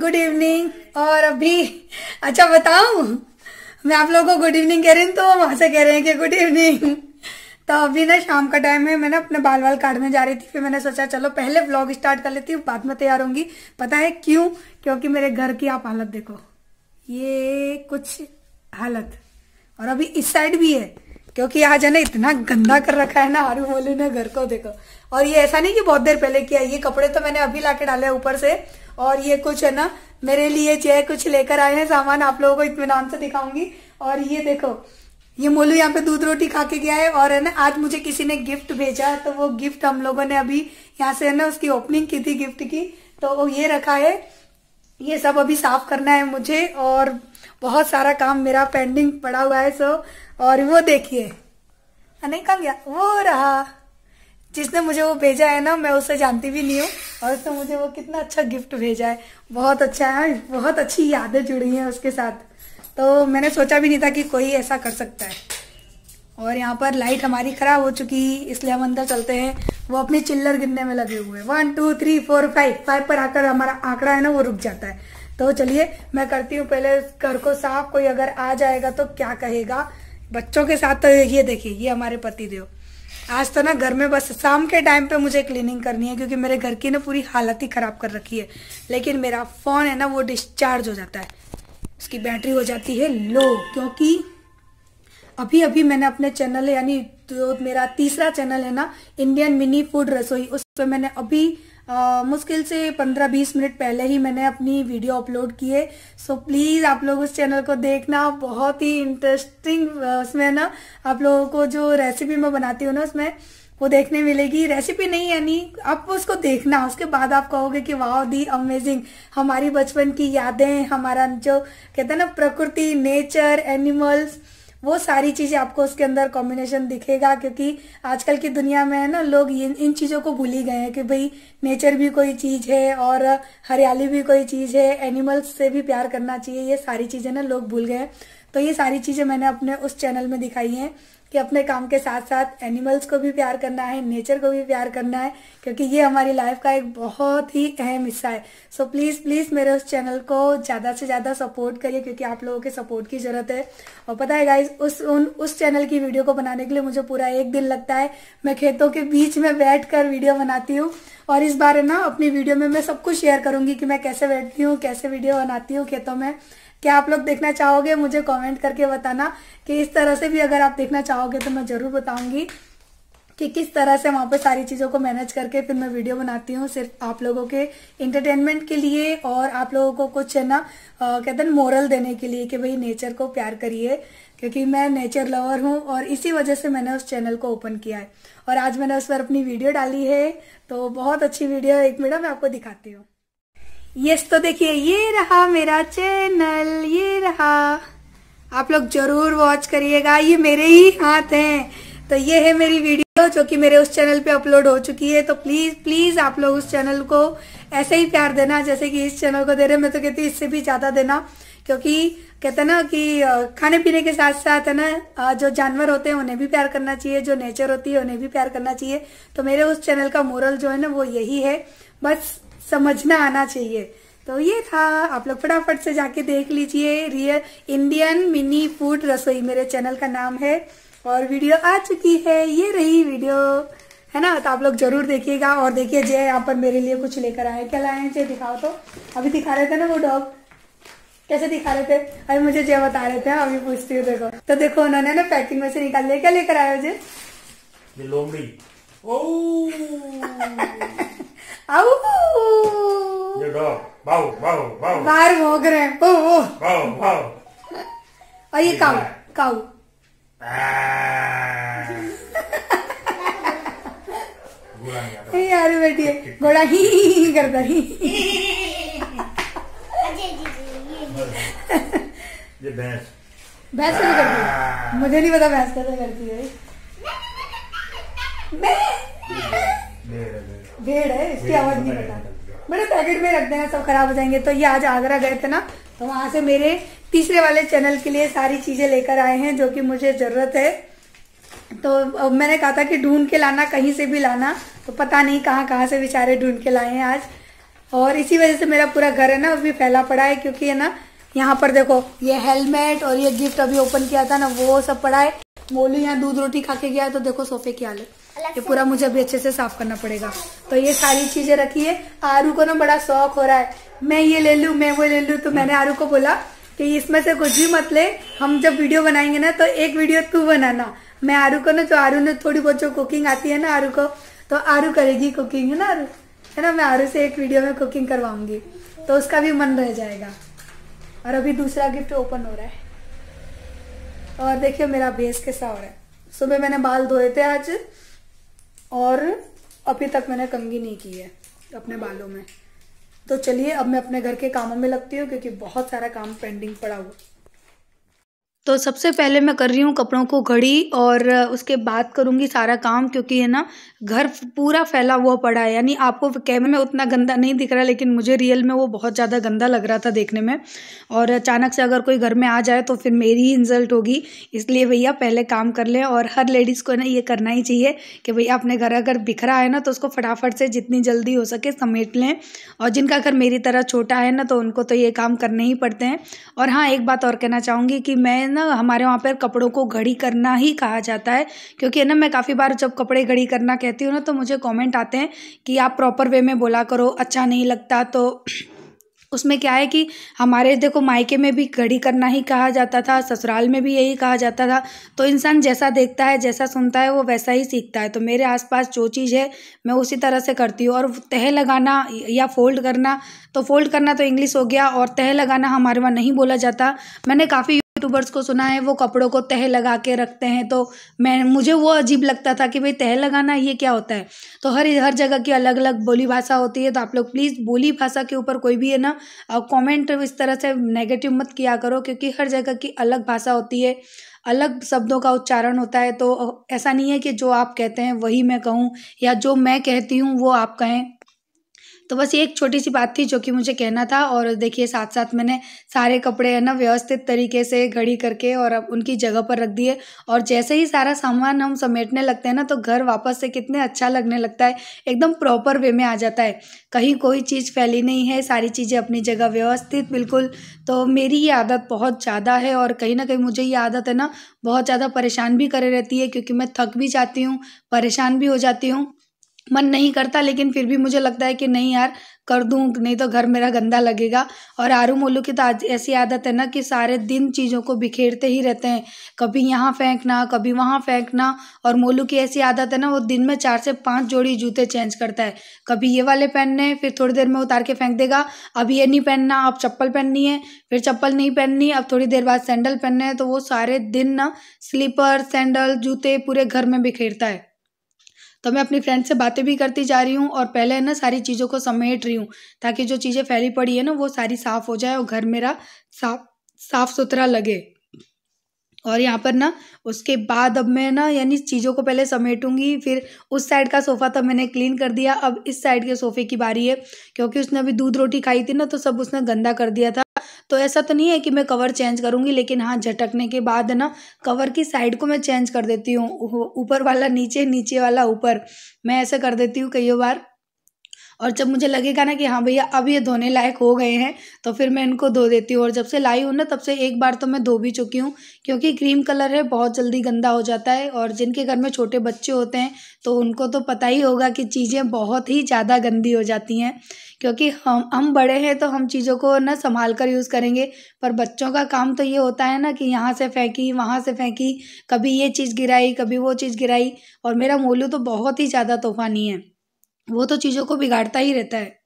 good evening और अभी अच्छा बताऊं मैं आप लोगों को गुड इवनिंग कह रही हूँ तो वहां से कह रहे हैं कि गुड इवनिंग तो अभी ना शाम का टाइम है मैंने अपने बाल बाल काटने जा रही थी फिर मैंने सोचा चलो पहले व्लॉग स्टार्ट कर लेती हूँ बाद में तैयार होंगी पता है क्यों क्योंकि मेरे घर की आप हालत देखो ये कुछ हालत और अभी इस साइड भी है क्योंकि आज है ना इतना गंदा कर रखा है ना आरू मोलू ने घर को देखो और ये ऐसा नहीं कि बहुत देर पहले किया ये कपड़े तो मैंने अभी लाके डाले ऊपर से और ये कुछ है ना मेरे लिए जो कुछ लेकर आए हैं सामान आप लोगों को इतमान से दिखाऊंगी और ये देखो ये मोलू यहाँ पे दूध रोटी खा के गया है और है ना आज मुझे किसी ने गिफ्ट भेजा तो वो गिफ्ट हम लोगों ने अभी यहाँ से है ना उसकी ओपनिंग की थी गिफ्ट की तो ये रखा है ये सब अभी साफ करना है मुझे और बहुत सारा काम मेरा पेंडिंग पड़ा हुआ है सो और वो देखिए नहीं कहा गया वो रहा जिसने मुझे वो भेजा है ना मैं उसे जानती भी नहीं हूँ और उसने मुझे वो कितना अच्छा गिफ्ट भेजा है बहुत अच्छा है बहुत अच्छी यादें जुड़ी हैं उसके साथ तो मैंने सोचा भी नहीं था कि कोई ऐसा कर सकता है और यहाँ पर लाइट हमारी ख़राब हो चुकी इसलिए हम अंदर चलते हैं वो अपनी चिल्लर गिनने में लगे हुए हैं one two three four five five पर आकर हमारा आंकड़ा है ना वो रुक जाता है तो चलिए मैं करती हूँ पहले घर को साफ कोई अगर आ जाएगा तो क्या कहेगा बच्चों के साथ तो ये देखिए ये हमारे पति देव आज तो ना घर में बस शाम के टाइम पे मुझे क्लीनिंग करनी है क्योंकि मेरे घर की ना पूरी हालत ही ख़राब कर रखी है लेकिन मेरा फ़ोन है ना वो डिस्चार्ज हो जाता है उसकी बैटरी हो जाती है लो क्योंकि अभी अभी मैंने अपने चैनल यानी जो तो मेरा तीसरा चैनल है ना इंडियन मिनी फूड रसोई उस पर मैंने अभी मुश्किल से पंद्रह बीस मिनट पहले ही मैंने अपनी वीडियो अपलोड किए सो प्लीज़ आप लोग उस चैनल को देखना बहुत ही इंटरेस्टिंग उसमें ना आप लोगों को जो रेसिपी मैं बनाती हूँ ना उसमें वो देखने मिलेगी रेसिपी नहीं यानी आप उसको देखना उसके बाद आप कहोगे कि वाह दी अमेजिंग हमारी बचपन की यादें हमारा जो कहते हैं ना प्रकृति नेचर एनिमल्स वो सारी चीज़ें आपको उसके अंदर कॉम्बिनेशन दिखेगा क्योंकि आजकल की दुनिया में है ना लोग इन इन चीज़ों को भूल ही गए हैं कि भाई नेचर भी कोई चीज़ है और हरियाली भी कोई चीज़ है एनिमल्स से भी प्यार करना चाहिए ये सारी चीज़ें ना लोग भूल गए हैं तो ये सारी चीज़ें मैंने अपने उस चैनल में दिखाई हैं कि अपने काम के साथ साथ एनिमल्स को भी प्यार करना है नेचर को भी प्यार करना है क्योंकि ये हमारी लाइफ का एक बहुत ही अहम हिस्सा है सो so, प्लीज़ प्लीज़ मेरे उस चैनल को ज़्यादा से ज़्यादा सपोर्ट करिए क्योंकि आप लोगों के सपोर्ट की ज़रूरत है और पता है गाइज उस उन उस चैनल की वीडियो को बनाने के लिए मुझे पूरा एक दिन लगता है मैं खेतों के बीच में बैठ कर वीडियो बनाती हूँ और इस बार ना अपनी वीडियो में मैं सब कुछ शेयर करूंगी कि मैं कैसे बैठती हूँ कैसे वीडियो बनाती हूँ खेतों में क्या आप लोग देखना चाहोगे मुझे कमेंट करके बताना कि इस तरह से भी अगर आप देखना चाहोगे तो मैं जरूर बताऊंगी कि किस तरह से वहां पे सारी चीज़ों को मैनेज करके फिर मैं वीडियो बनाती हूँ सिर्फ आप लोगों के इंटरटेनमेंट के लिए और आप लोगों को कुछ है ना कहते हैं मोरल देने के लिए कि भाई नेचर को प्यार करिए क्योंकि मैं नेचर लवर हूँ और इसी वजह से मैंने उस चैनल को ओपन किया है और आज मैंने उस पर अपनी वीडियो डाली है तो बहुत अच्छी वीडियो है एक मिनट मैं आपको दिखाती हूँ यस तो देखिए ये रहा मेरा चैनल ये रहा आप लोग जरूर वॉच करिएगा ये मेरे ही हाथ हैं तो ये है मेरी वीडियो जो कि मेरे उस चैनल पे अपलोड हो चुकी है तो प्लीज प्लीज आप लोग उस चैनल को ऐसे ही प्यार देना जैसे कि इस चैनल को दे रहे मैं तो कहती इससे भी ज्यादा देना क्योंकि कहते ना कि खाने पीने के साथ साथ है ना जो जानवर होते हैं उन्हें भी प्यार करना चाहिए जो नेचर होती है उन्हें भी प्यार करना चाहिए तो मेरे उस चैनल का मोरल जो है ना वो यही है बस समझना आना चाहिए तो ये था आप लोग फटाफट से जाके देख लीजिए रियल इंडियन मिनी फूड रसोई मेरे चैनल का नाम है और वीडियो आ चुकी है ये रही वीडियो है ना तो आप लोग जरूर देखिएगा और देखिए जय यहाँ पर मेरे लिए कुछ लेकर आए क्या लाए जय दिखाओ तो अभी दिखा रहे थे ना वो डॉग कैसे दिखा रहे थे अभी मुझे जय बता रहे थे अभी पूछती हूँ देखो तो देखो उन्होंने ना पैकिंग में से निकाल लिया क्या लेकर आए जय लोमड़ी बाहर भोग रहे और ये काउ काउ यार बैठिए घोड़ा ही, करता ही ये भैंस भैंस नहीं करती है मुझे नहीं पता भैंस कैसे करती है भेड़ है इसकी आवाज नहीं पता बड़े पैकेट में रख देना सब खराब हो जाएंगे तो ये आज आगरा गए थे ना तो वहां से मेरे तीसरे वाले चैनल के लिए सारी चीजें लेकर आए हैं जो कि मुझे जरूरत है तो मैंने कहा था कि ढूंढ के लाना कहीं से भी लाना तो पता नहीं कहाँ कहाँ से बेचारे ढूंढ के लाए हैं आज और इसी वजह से मेरा पूरा घर है ना अभी भी फैला पड़ा है क्योंकि है ना यहाँ पर देखो ये हेलमेट और ये गिफ्ट अभी ओपन किया था ना वो सब पड़ा है मोलू यहाँ दूध रोटी खा के गया तो देखो सोफे की हालत ये पूरा मुझे अभी अच्छे से साफ करना पड़ेगा तो ये सारी चीजें रखी है आरू को ना बड़ा शौक हो रहा है मैं ये ले लू मैं वो ले लू तो मैंने आरू को बोला कि इसमें से कुछ भी मत ले हम जब वीडियो बनाएंगे ना तो एक वीडियो तू बनाना मैं आरू को ना जो आरू ने थोड़ी बहुत जो कुकिंग आती है ना आरू को तो आरू करेगी कुकिंग है ना आरू है ना मैं आरू से एक वीडियो में कुकिंग करवाऊंगी तो उसका भी मन रह जाएगा और अभी दूसरा गिफ्ट ओपन हो रहा है और देखिये मेरा भेस कैसा हो रहा है सुबह मैंने बाल धोए थे आज और अभी तक मैंने कंगी नहीं की है अपने बालों में तो चलिए अब मैं अपने घर के कामों में लगती हूँ क्योंकि बहुत सारा काम पेंडिंग पड़ा हुआ तो सबसे पहले मैं कर रही हूँ कपड़ों को घड़ी और उसके बाद करूँगी सारा काम क्योंकि है ना घर पूरा फैला हुआ पड़ा है यानी आपको कैमरे में उतना गंदा नहीं दिख रहा लेकिन मुझे रियल में वो बहुत ज़्यादा गंदा लग रहा था देखने में और अचानक से अगर कोई घर में आ जाए तो फिर मेरी ही इंजल्ट होगी इसलिए भैया पहले काम कर लें और हर लेडीज़ को ना ये करना ही चाहिए कि भैया अपने घर अगर बिखरा है ना तो उसको फटाफट से जितनी जल्दी हो सके समेट लें और जिनका घर मेरी तरह छोटा है ना तो उनको तो ये काम करने ही पड़ते हैं और हाँ एक बात और कहना चाहूँगी कि मैं ना हमारे वहाँ पर कपड़ों को घड़ी करना ही कहा जाता है क्योंकि है ना मैं काफ़ी बार जब कपड़े घड़ी करना कहती हूँ ना तो मुझे कमेंट आते हैं कि आप प्रॉपर वे में बोला करो अच्छा नहीं लगता तो उसमें क्या है कि हमारे देखो मायके में भी घड़ी करना ही कहा जाता था ससुराल में भी यही कहा जाता था तो इंसान जैसा देखता है जैसा सुनता है वो वैसा ही सीखता है तो मेरे आसपास जो चीज़ है मैं उसी तरह से करती हूँ और तह लगाना या फोल्ड करना तो फोल्ड करना तो इंग्लिश हो गया और तह लगाना हमारे वहाँ नहीं बोला जाता मैंने काफ़ी यूट्यूबर्स को सुना है वो कपड़ों को तह लगा के रखते हैं तो मैं मुझे वो अजीब लगता था कि भाई तह लगाना ये क्या होता है तो हर हर जगह की अलग अलग बोली भाषा होती है तो आप लोग प्लीज़ बोली भाषा के ऊपर कोई भी है ना कमेंट इस तरह से नेगेटिव मत किया करो क्योंकि हर जगह की अलग भाषा होती है अलग शब्दों का उच्चारण होता है तो ऐसा नहीं है कि जो आप कहते हैं वही मैं कहूँ या जो मैं कहती हूँ वो आप कहें तो बस ये एक छोटी सी बात थी जो कि मुझे कहना था और देखिए साथ साथ मैंने सारे कपड़े है ना व्यवस्थित तरीके से घड़ी करके और अब उनकी जगह पर रख दिए और जैसे ही सारा सामान हम समेटने लगते हैं ना तो घर वापस से कितने अच्छा लगने लगता है एकदम प्रॉपर वे में आ जाता है कहीं कोई चीज़ फैली नहीं है सारी चीज़ें अपनी जगह व्यवस्थित बिल्कुल तो मेरी ये आदत बहुत ज़्यादा है और कहीं ना कहीं मुझे ये आदत है ना बहुत ज़्यादा परेशान भी करे रहती है क्योंकि मैं थक भी जाती हूँ परेशान भी हो जाती हूँ मन नहीं करता लेकिन फिर भी मुझे लगता है कि नहीं यार कर दूँ नहीं तो घर मेरा गंदा लगेगा और आरू मोलू की तो ऐसी आदत है ना कि सारे दिन चीज़ों को बिखेरते ही रहते हैं कभी यहाँ फेंकना कभी वहाँ फेंकना और मोलू की ऐसी आदत है ना वो दिन में चार से पांच जोड़ी जूते चेंज करता है कभी ये वाले पहनने फिर थोड़ी देर में उतार के फेंक देगा अब ये नहीं पहनना अब चप्पल पहननी है फिर चप्पल नहीं पहननी अब थोड़ी देर बाद सैंडल पहनने हैं तो वो सारे दिन ना स्लीपर सैंडल जूते पूरे घर में बिखेरता है तो मैं अपनी फ्रेंड से बातें भी करती जा रही हूँ और पहले है ना सारी चीज़ों को समेट रही हूँ ताकि जो चीज़ें फैली पड़ी है ना वो सारी साफ़ हो जाए और घर मेरा साफ साफ सुथरा लगे और यहाँ पर ना उसके बाद अब मैं ना यानी चीज़ों को पहले समेटूंगी फिर उस साइड का सोफ़ा तब तो मैंने क्लीन कर दिया अब इस साइड के सोफ़े की बारी है क्योंकि उसने अभी दूध रोटी खाई थी ना तो सब उसने गंदा कर दिया था तो ऐसा तो नहीं है कि मैं कवर चेंज करूँगी लेकिन हाँ झटकने के बाद ना कवर की साइड को मैं चेंज कर देती हूँ ऊपर वाला नीचे नीचे वाला ऊपर मैं ऐसा कर देती हूँ कई बार और जब मुझे लगेगा ना कि हाँ भैया अब ये धोने लायक हो गए हैं तो फिर मैं इनको धो देती हूँ और जब से लाई हूँ ना तब से एक बार तो मैं धो भी चुकी हूँ क्योंकि क्रीम कलर है बहुत जल्दी गंदा हो जाता है और जिनके घर में छोटे बच्चे होते हैं तो उनको तो पता ही होगा कि चीज़ें बहुत ही ज़्यादा गंदी हो जाती हैं क्योंकि हम हम बड़े हैं तो हम चीज़ों को ना संभाल कर यूज़ करेंगे पर बच्चों का काम तो ये होता है ना कि यहाँ से फेंकी वहाँ से फेंकी कभी ये चीज़ गिराई कभी वो चीज़ गिराई और मेरा मोलू तो बहुत ही ज़्यादा तूफ़ानी है वो तो चीज़ों को बिगाड़ता ही रहता है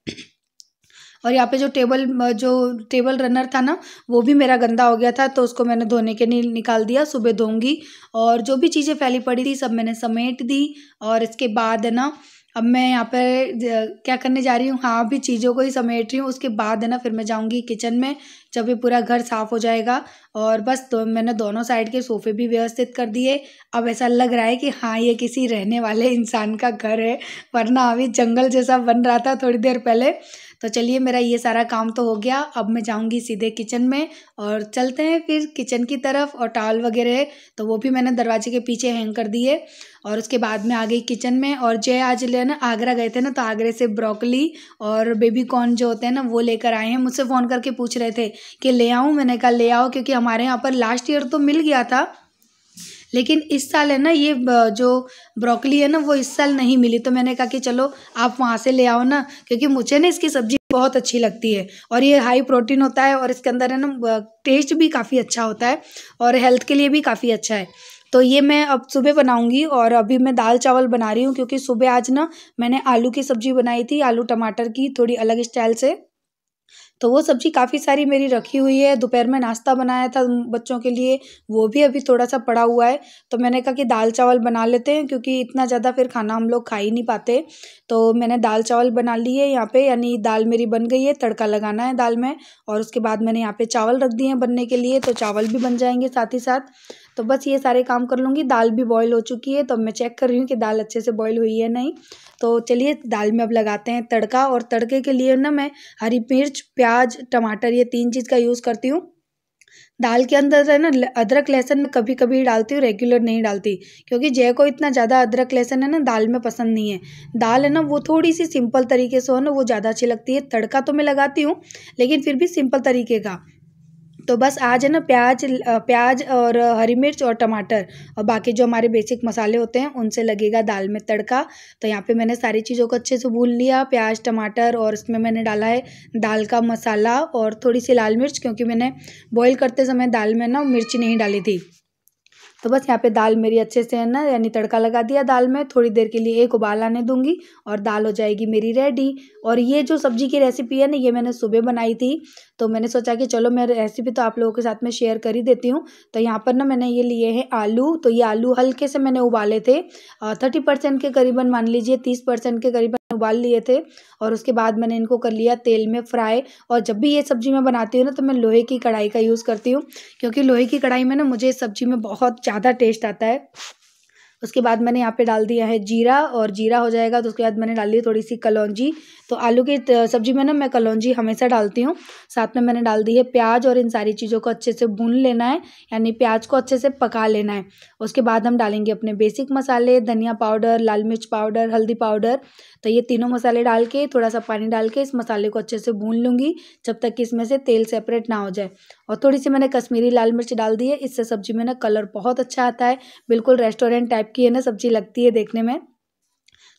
और यहाँ पे जो टेबल जो टेबल रनर था ना वो भी मेरा गंदा हो गया था तो उसको मैंने धोने के लिए निकाल दिया सुबह धोऊंगी और जो भी चीज़ें फैली पड़ी थी सब मैंने समेट दी और इसके बाद है ना अब मैं यहाँ पर क्या करने जा रही हूँ हाँ अभी चीज़ों को ही समेट रही हूँ उसके बाद है ना फिर मैं जाऊँगी किचन में जब ये पूरा घर साफ़ हो जाएगा और बस तो मैंने दोनों साइड के सोफ़े भी व्यवस्थित कर दिए अब ऐसा लग रहा है कि हाँ ये किसी रहने वाले इंसान का घर है वरना अभी जंगल जैसा बन रहा था थोड़ी देर पहले तो चलिए मेरा ये सारा काम तो हो गया अब मैं जाऊँगी सीधे किचन में और चलते हैं फिर किचन की तरफ और टॉल वगैरह तो वो भी मैंने दरवाजे के पीछे हैंग कर दिए और उसके बाद में आ गई किचन में और जय आज ले ना आगरा गए थे ना तो आगरे से ब्रोकली और बेबी कॉर्न जो होते हैं ना वो लेकर आए हैं मुझसे फ़ोन करके पूछ रहे थे कि ले आऊँ मैंने कहा ले आओ क्योंकि हमारे यहाँ पर लास्ट ईयर तो मिल गया था लेकिन इस साल है ना ये जो ब्रोकली है ना वो इस साल नहीं मिली तो मैंने कहा कि चलो आप वहाँ से ले आओ ना क्योंकि मुझे ना इसकी सब्ज़ी बहुत अच्छी लगती है और ये हाई प्रोटीन होता है और इसके अंदर है ना टेस्ट भी काफ़ी अच्छा होता है और हेल्थ के लिए भी काफ़ी अच्छा है तो ये मैं अब सुबह बनाऊंगी और अभी मैं दाल चावल बना रही हूँ क्योंकि सुबह आज ना मैंने आलू की सब्ज़ी बनाई थी आलू टमाटर की थोड़ी अलग स्टाइल से तो वो सब्जी काफ़ी सारी मेरी रखी हुई है दोपहर में नाश्ता बनाया था बच्चों के लिए वो भी अभी थोड़ा सा पड़ा हुआ है तो मैंने कहा कि दाल चावल बना लेते हैं क्योंकि इतना ज़्यादा फिर खाना हम लोग खा ही नहीं पाते तो मैंने दाल चावल बना ली है यहाँ पे यानी दाल मेरी बन गई है तड़का लगाना है दाल में और उसके बाद मैंने यहाँ पे चावल रख दिए हैं बनने के लिए तो चावल भी बन जाएंगे साथ ही साथ तो बस ये सारे काम कर लूँगी दाल भी बॉयल हो चुकी है तो मैं चेक कर रही हूँ कि दाल अच्छे से बॉयल हुई है नहीं तो चलिए दाल में अब लगाते हैं तड़का और तड़के के लिए ना मैं हरी मिर्च प्याज टमाटर ये तीन चीज़ का यूज़ करती हूँ दाल के अंदर है ना अदरक लहसन में कभी कभी डालती हूँ रेगुलर नहीं डालती क्योंकि जय को इतना ज़्यादा अदरक लहसन है ना दाल में पसंद नहीं है दाल है ना वो थोड़ी सी सिंपल तरीके से हो ना वो ज़्यादा अच्छी लगती है तड़का तो मैं लगाती हूँ लेकिन फिर भी सिंपल तरीके का तो बस आज है ना प्याज प्याज और हरी मिर्च और टमाटर और बाकी जो हमारे बेसिक मसाले होते हैं उनसे लगेगा दाल में तड़का तो यहाँ पे मैंने सारी चीज़ों को अच्छे से भून लिया प्याज टमाटर और इसमें मैंने डाला है दाल का मसाला और थोड़ी सी लाल मिर्च क्योंकि मैंने बॉयल करते समय दाल में ना मिर्ची नहीं डाली थी तो बस यहाँ पे दाल मेरी अच्छे से है ना यानी तड़का लगा दिया दाल में थोड़ी देर के लिए एक उबाल आने दूंगी और दाल हो जाएगी मेरी रेडी और ये जो सब्जी की रेसिपी है ना ये मैंने सुबह बनाई थी तो मैंने सोचा कि चलो मैं रेसिपी तो आप लोगों के साथ में शेयर कर ही देती हूँ तो यहाँ पर ना मैंने ये लिए हैं आलू तो ये आलू हल्के से मैंने उबाले थे थर्टी परसेंट के करीबन मान लीजिए तीस परसेंट के करीबन उबाल लिए थे और उसके बाद मैंने इनको कर लिया तेल में फ्राई और जब भी ये सब्ज़ी मैं बनाती हूँ ना तो मैं लोहे की कढ़ाई का यूज़ करती हूँ क्योंकि लोहे की कढ़ाई में ना मुझे इस सब्ज़ी में बहुत ज़्यादा टेस्ट आता है उसके बाद मैंने यहाँ पे डाल दिया है जीरा और जीरा हो जाएगा तो उसके बाद मैंने डाल दी थोड़ी सी कलौजी तो आलू की सब्ज़ी में ना मैं कलौजी हमेशा डालती हूँ साथ में मैंने डाल दी है प्याज और इन सारी चीज़ों को अच्छे से भून लेना है यानी प्याज को अच्छे से पका लेना है उसके बाद हम डालेंगे अपने बेसिक मसाले धनिया पाउडर लाल मिर्च पाउडर हल्दी पाउडर तो ये तीनों मसाले डाल के थोड़ा सा पानी डाल के इस मसाले को अच्छे से भून लूँगी जब तक कि इसमें से तेल सेपरेट ना हो जाए और थोड़ी सी मैंने कश्मीरी लाल मिर्च डाल दी है इससे सब्ज़ी में ना कलर बहुत अच्छा आता है बिल्कुल रेस्टोरेंट टाइप टाइप की है ना सब्जी लगती है देखने में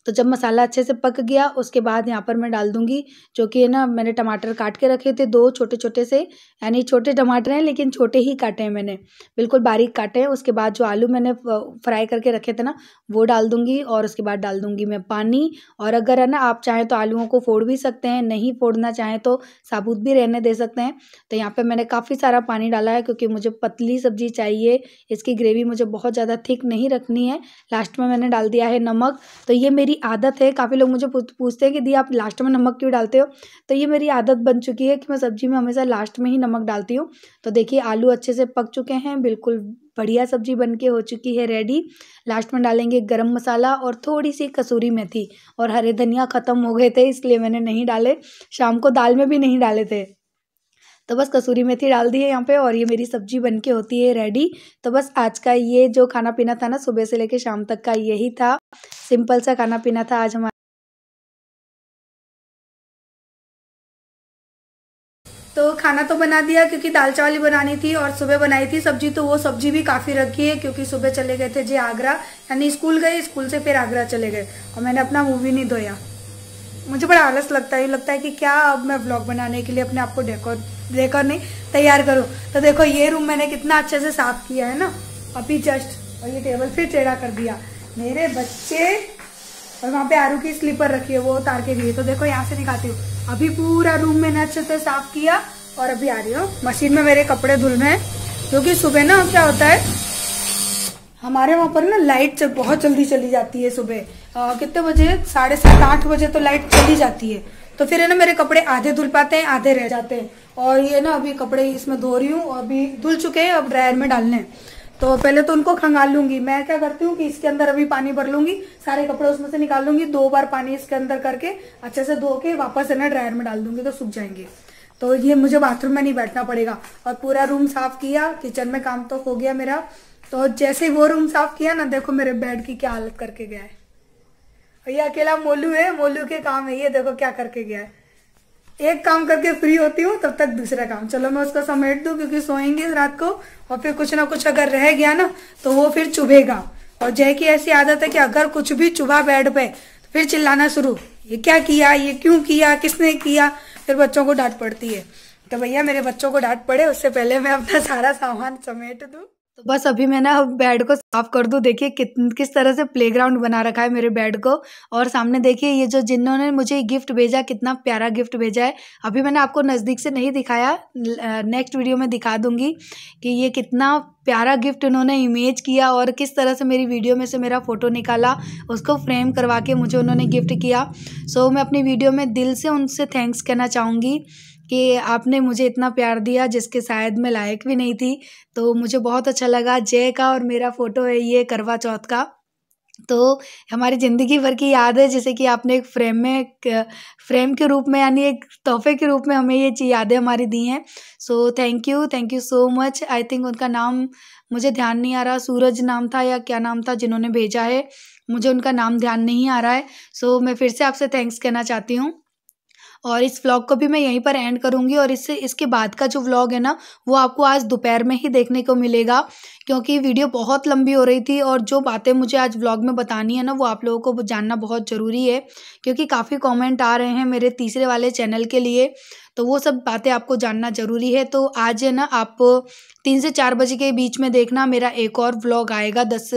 तो जब मसाला अच्छे से पक गया उसके बाद यहाँ पर मैं डाल दूँगी जो कि है ना मैंने टमाटर काट के रखे थे दो छोटे छोटे से यानी छोटे टमाटर हैं लेकिन छोटे ही काटे हैं मैंने बिल्कुल बारीक काटे हैं उसके बाद जो आलू मैंने फ्राई करके रखे थे ना वो डाल दूँगी और उसके बाद डाल दूँगी मैं पानी और अगर है ना आप चाहें तो आलूओं को फोड़ भी सकते हैं नहीं फोड़ना चाहें तो साबुत भी रहने दे सकते हैं तो यहाँ पर मैंने काफ़ी सारा पानी डाला है क्योंकि मुझे पतली सब्जी चाहिए इसकी ग्रेवी मुझे बहुत ज़्यादा थिक नहीं रखनी है लास्ट में मैंने डाल दिया है नमक तो ये मेरी मेरी आदत है काफ़ी लोग मुझे पूछते हैं कि दी आप लास्ट में नमक क्यों डालते हो तो ये मेरी आदत बन चुकी है कि मैं सब्जी में हमेशा लास्ट में ही नमक डालती हूँ तो देखिए आलू अच्छे से पक चुके हैं बिल्कुल बढ़िया सब्जी बन के हो चुकी है रेडी लास्ट में डालेंगे गरम मसाला और थोड़ी सी कसूरी मेथी और हरे धनिया ख़त्म हो गए थे इसलिए मैंने नहीं डाले शाम को दाल में भी नहीं डाले थे तो बस कसूरी मेथी डाल दी है यहाँ पे और ये मेरी सब्जी बन के होती है रेडी तो बस आज का ये जो खाना पीना था ना सुबह से लेके शाम तक का यही था सिंपल सा खाना पीना था आज हमारा तो खाना तो बना दिया क्योंकि दाल चावल ही बनानी थी और सुबह बनाई थी सब्जी तो वो सब्जी भी काफ़ी रखी है क्योंकि सुबह चले गए थे जी आगरा यानी स्कूल गए स्कूल से फिर आगरा चले गए और मैंने अपना मुँह भी नहीं धोया मुझे बड़ा आलस लगता है लगता है कि क्या अब मैं ब्लॉग बनाने के लिए अपने आप को डेकोर डेकोर नहीं तैयार करूँ तो देखो ये रूम मैंने कितना अच्छे से साफ किया है ना अभी जस्ट और ये टेबल फिर टेढ़ा कर दिया मेरे बच्चे और वहाँ पे आरू की स्लीपर रखी है वो उतार के गई तो देखो यहाँ से निकालती हूँ अभी पूरा रूम मैंने अच्छे से साफ किया और अभी आ रही हूँ मशीन में मेरे कपड़े धुल रहे हैं क्योंकि सुबह ना क्या होता है हमारे वहां पर ना लाइट बहुत जल्दी चली जाती है सुबह कितने बजे साढ़े सात आठ बजे तो लाइट चली जाती है तो फिर है ना मेरे कपड़े आधे धुल पाते हैं आधे रह जाते हैं और ये ना अभी कपड़े इसमें धो रही हूँ अभी धुल चुके हैं अब ड्रायर में डालने तो पहले तो उनको खंगाल लूंगी मैं क्या करती हूँ कि इसके अंदर अभी पानी भर लूंगी सारे कपड़े उसमें से निकाल लूंगी दो बार पानी इसके अंदर करके अच्छे से धो के वापस है ना ड्रायर में डाल दूंगी तो सूख जाएंगे तो ये मुझे बाथरूम में नहीं बैठना पड़ेगा और पूरा रूम साफ किया किचन में काम तो हो गया मेरा तो जैसे ही वो रूम साफ किया ना देखो मेरे बेड की क्या हालत करके गया है और ये अकेला मोलू है मोलू के काम है ये देखो क्या करके गया है एक काम करके फ्री होती हूँ तब तक दूसरा काम चलो मैं उसको समेट दू क्योंकि सोएंगे रात को और फिर कुछ ना कुछ अगर रह गया ना तो वो फिर चुभेगा और जय की ऐसी आदत है कि अगर कुछ भी चुभा बेड पे तो फिर चिल्लाना शुरू ये क्या किया ये क्यों किया किसने किया फिर बच्चों को डांट पड़ती है तो भैया मेरे बच्चों को डांट पड़े उससे पहले मैं अपना सारा सामान समेट दू तो बस अभी मैं ना बेड को साफ कर दूँ देखिए कित किस तरह से प्लेग्राउंड बना रखा है मेरे बेड को और सामने देखिए ये जो जिन्होंने मुझे गिफ्ट भेजा कितना प्यारा गिफ्ट भेजा है अभी मैंने आपको नज़दीक से नहीं दिखाया नेक्स्ट वीडियो में दिखा दूंगी कि ये कितना प्यारा गिफ्ट उन्होंने इमेज किया और किस तरह से मेरी वीडियो में से मेरा फ़ोटो निकाला उसको फ्रेम करवा के मुझे उन्होंने गिफ्ट किया सो मैं अपनी वीडियो में दिल से उनसे थैंक्स कहना चाहूँगी कि आपने मुझे इतना प्यार दिया जिसके शायद मैं लायक भी नहीं थी तो मुझे बहुत अच्छा लगा जय का और मेरा फ़ोटो है ये करवा चौथ का तो हमारी ज़िंदगी भर की याद है जैसे कि आपने एक फ्रेम में एक फ्रेम के रूप में यानी एक तोहफे के रूप में हमें ये चीज़ यादें हमारी दी हैं so thank you thank you so much I think उनका नाम मुझे ध्यान नहीं आ रहा सूरज नाम था या क्या नाम था जिन्होंने भेजा है मुझे उनका नाम ध्यान नहीं आ रहा है सो so, मैं फिर से आपसे थैंक्स कहना चाहती हूँ और इस व्लॉग को भी मैं यहीं पर एंड करूंगी और इससे इसके बाद का जो व्लॉग है ना वो आपको आज दोपहर में ही देखने को मिलेगा क्योंकि वीडियो बहुत लंबी हो रही थी और जो बातें मुझे आज व्लॉग में बतानी है ना वो आप लोगों को जानना बहुत ज़रूरी है क्योंकि काफ़ी कॉमेंट आ रहे हैं मेरे तीसरे वाले चैनल के लिए तो वो सब बातें आपको जानना ज़रूरी है तो आज है ना आप तीन से चार बजे के बीच में देखना मेरा एक और व्लॉग आएगा दस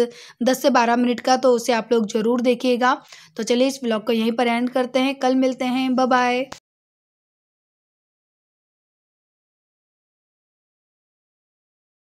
दस से बारह मिनट का तो उसे आप लोग ज़रूर देखिएगा तो चलिए इस व्लॉग को यहीं पर एंड करते हैं कल मिलते हैं बाय